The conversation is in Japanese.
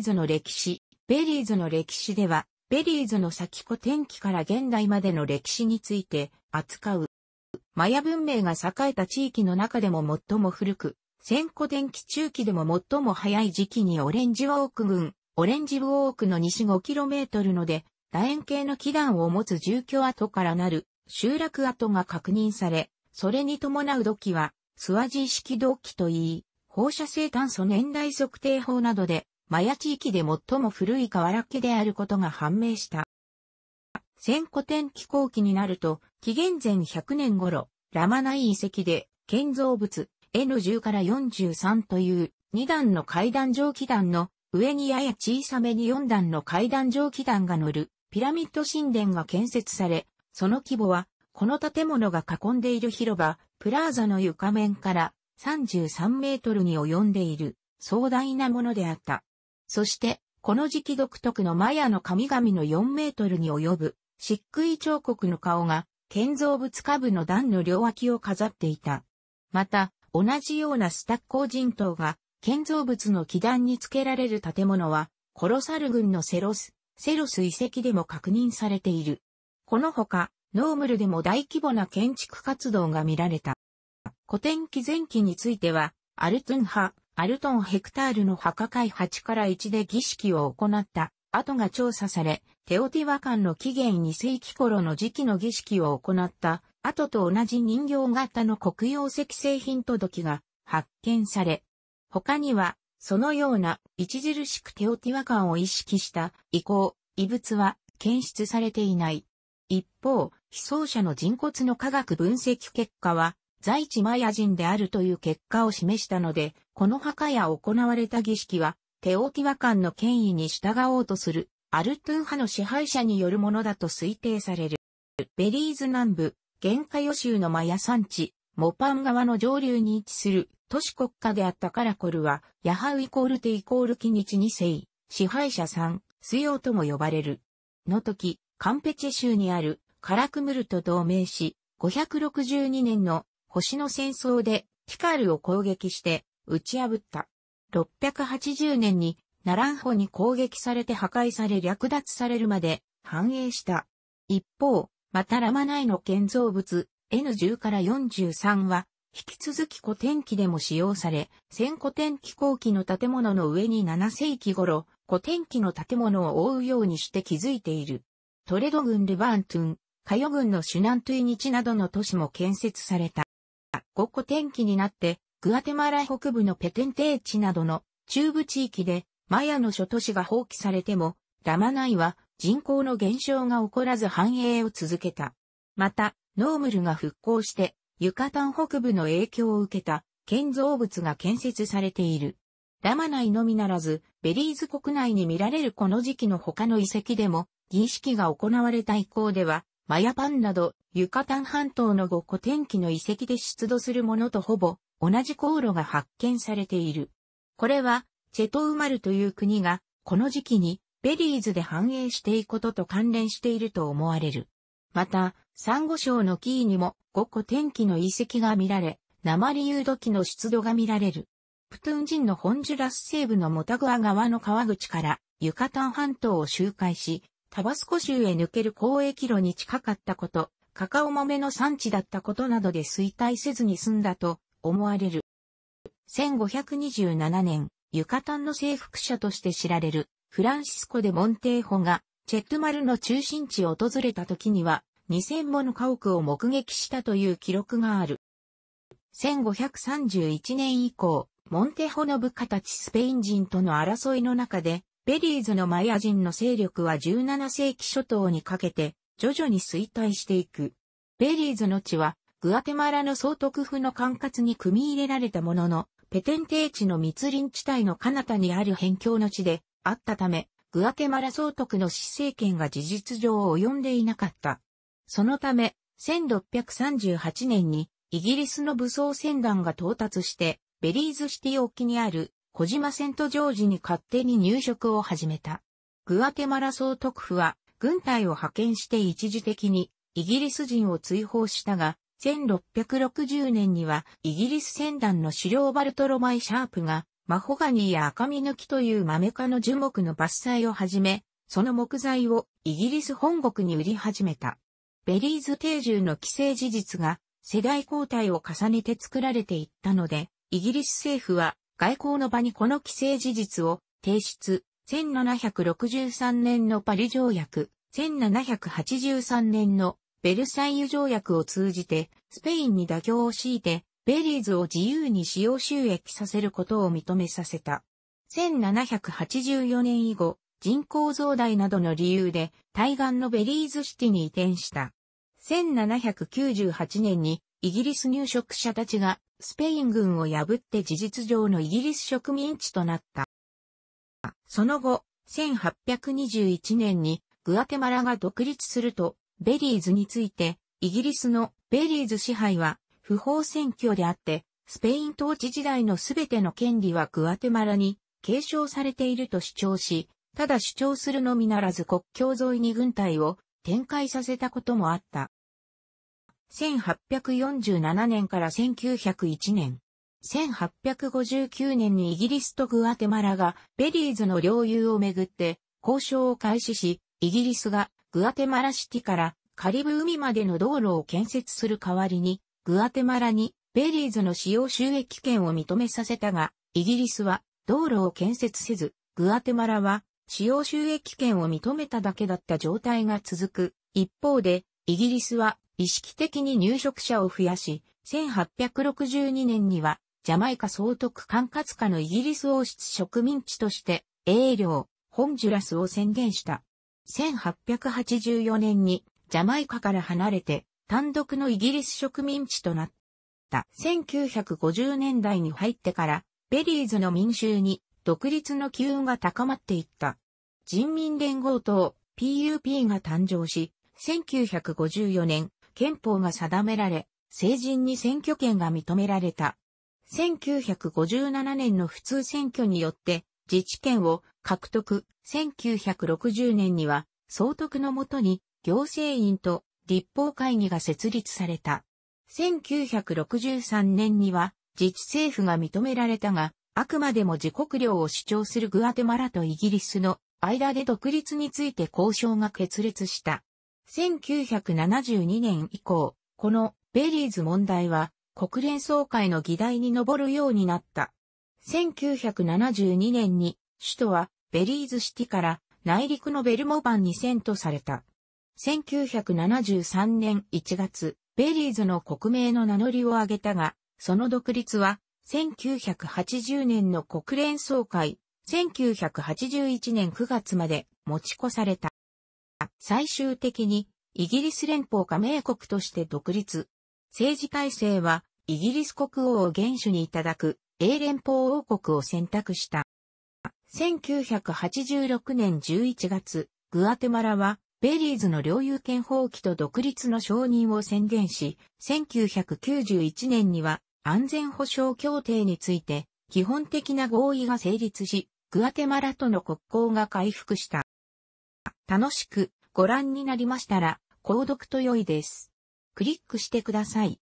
リーズの歴史。ベリーズの歴史では、ベリーズの先古天気から現代までの歴史について扱う。マヤ文明が栄えた地域の中でも最も古く、先古天気中期でも最も早い時期にオレンジウォーク群、オレンジウォークの西 5km ので、楕円形の基壇を持つ住居跡からなる集落跡が確認され、それに伴う土器は、スワジー式土器といい、放射性炭素年代測定法などでマヤ地域で最も古い河原家であることが判明した。先古典気候期になると、紀元前100年頃、ラマナイ遺跡で、建造物 N10 から43という2段の階段上気段の上にやや小さめに4段の階段上気段が乗るピラミッド神殿が建設され、その規模はこの建物が囲んでいる広場、プラーザの床面から33メートルに及んでいる壮大なものであった。そして、この時期独特のマヤの神々の4メートルに及ぶ、漆喰彫刻の顔が、建造物下部の段の両脇を飾っていた。また、同じようなスタッコ人頭が、建造物の基壇につけられる建物は、コロサル軍のセロス、セロス遺跡でも確認されている。このほか、ノームルでも大規模な建築活動が見られた。古典期前期については、アルトゥン派、アルトンヘクタールの墓会8から1で儀式を行った後が調査され、テオティワカンの起源2世紀頃の時期の儀式を行った後と同じ人形型の黒曜石製品届が発見され、他には、そのような著しくテオティワカンを意識した遺構、遺物は検出されていない。一方、被葬者の人骨の科学分析結果は、在地マヤ人であるという結果を示したので、この墓や行われた儀式は、テオティワカンの権威に従おうとする、アルトゥー派の支配者によるものだと推定される。ベリーズ南部、ンカ予州のマヤ産地、モパン川の上流に位置する都市国家であったカラコルは、ヤハウイコールテイコールキニチセ世、支配者ん、スヨとも呼ばれる。の時、カンペチェ州にあるカラクムルと同盟し、562年の星の戦争でティカールを攻撃して打ち破った。680年にナランホに攻撃されて破壊され略奪されるまで繁栄した。一方、またラマ内の建造物 N10 から43は引き続き古典機でも使用され、先古典機後期の建物の上に7世紀頃、古典機の建物を覆うようにして築いている。トレド郡ルバーントゥン、カヨ郡のシュナントゥイニチなどの都市も建設された。5古典機になってグアテマラ北部のペテンテーチなどの中部地域でマヤの諸都市が放棄されても、ラマナイは人口の減少が起こらず繁栄を続けた。また、ノームルが復興して、ユカタン北部の影響を受けた建造物が建設されている。ラマナイのみならず、ベリーズ国内に見られるこの時期の他の遺跡でも、儀式が行われた以降では、マヤパンなど、ユカタン半島の五古天気の遺跡で出土するものとほぼ同じ航路が発見されている。これは、チェトウマルという国が、この時期に、ベリーズで繁栄していくことと関連していると思われる。また、サンゴ礁のキーにも5個天気の遺跡が見られ、鉛誘土器の出土が見られる。プトゥン人のホンジュラス西部のモタグア川の川口からユカタン半島を周回し、タバスコ州へ抜ける交易路に近かったこと、カカオ豆の産地だったことなどで衰退せずに済んだと思われる。1527年、ユカタンの征服者として知られる、フランシスコ・デ・モンテーホが、チェットマルの中心地を訪れた時には、2000もの家屋を目撃したという記録がある。1531年以降、モンテホの部下たちスペイン人との争いの中で、ベリーズのマヤ人の勢力は17世紀初頭にかけて、徐々に衰退していく。ベリーズの地は、グアテマラの総督府の管轄に組み入れられたものの、ペテンテー地の密林地帯の彼方にある辺境の地であったため、グアテマラ総督の執政権が事実上及んでいなかった。そのため、1638年にイギリスの武装船団が到達して、ベリーズシティ沖にある小島セントジョージに勝手に入植を始めた。グアテマラ総督府は軍隊を派遣して一時的にイギリス人を追放したが、1660年にはイギリス船団の狩猟バルトロマイ・シャープがマホガニーや赤身抜きという豆科の樹木の伐採を始め、その木材をイギリス本国に売り始めた。ベリーズ定住の既成事実が世代交代を重ねて作られていったので、イギリス政府は外交の場にこの既成事実を提出、1763年のパリ条約、1783年のベルサイユ条約を通じて、スペインに妥協を強いて、ベリーズを自由に使用収益させることを認めさせた。1784年以後、人口増大などの理由で、対岸のベリーズシティに移転した。1798年に、イギリス入植者たちが、スペイン軍を破って事実上のイギリス植民地となった。その後、1821年に、グアテマラが独立すると、ベリーズについて、イギリスのベリーズ支配は不法選挙であって、スペイン統治時代のすべての権利はグアテマラに継承されていると主張し、ただ主張するのみならず国境沿いに軍隊を展開させたこともあった。1847年から1901年。1859年にイギリスとグアテマラがベリーズの領有をめぐって交渉を開始し、イギリスがグアテマラシティからカリブ海までの道路を建設する代わりに、グアテマラにベリーズの使用収益権を認めさせたが、イギリスは道路を建設せず、グアテマラは使用収益権を認めただけだった状態が続く。一方で、イギリスは意識的に入植者を増やし、1862年にはジャマイカ総督管轄下のイギリス王室植民地として、英領、ホンジュラスを宣言した。1884年にジャマイカから離れて単独のイギリス植民地となった。1950年代に入ってからベリーズの民衆に独立の機運が高まっていった。人民連合党 PUP が誕生し、1954年憲法が定められ、成人に選挙権が認められた。1957年の普通選挙によって自治権を獲得。1960年には、総督のもとに行政院と立法会議が設立された。1963年には自治政府が認められたが、あくまでも自国領を主張するグアテマラとイギリスの間で独立について交渉が決裂した。1972年以降、このベリーズ問題は国連総会の議題に上るようになった。1972年に首都はベリーズシティから内陸のベルモバンに遷都された。1973年1月、ベリーズの国名の名乗りを上げたが、その独立は1980年の国連総会、1981年9月まで持ち越された。最終的にイギリス連邦加盟国として独立。政治体制はイギリス国王を元首にいただく英連邦王国を選択した。1986年11月、グアテマラは、ベリーズの領有権放棄と独立の承認を宣言し、1991年には安全保障協定について基本的な合意が成立し、グアテマラとの国交が回復した。楽しくご覧になりましたら、購読と良いです。クリックしてください。